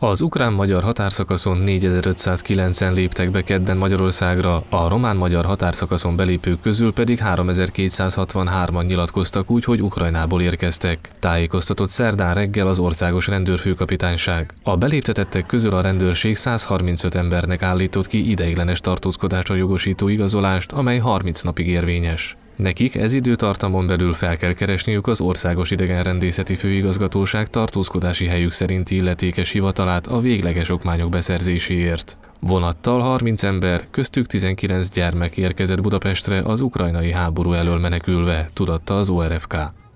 Az ukrán-magyar határszakaszon 4509-en léptek be kedden Magyarországra, a román-magyar határszakaszon belépők közül pedig 3263-an nyilatkoztak úgy, hogy Ukrajnából érkeztek. Tájékoztatott szerdán reggel az országos rendőrfőkapitányság. A beléptetettek közül a rendőrség 135 embernek állított ki ideiglenes tartózkodásra jogosító igazolást, amely 30 napig érvényes. Nekik ez időtartamon belül fel kell keresniük az Országos Idegenrendészeti Főigazgatóság tartózkodási helyük szerinti illetékes hivatalát a végleges okmányok beszerzéséért. Vonattal 30 ember, köztük 19 gyermek érkezett Budapestre az ukrajnai háború elől menekülve, tudatta az ORFK.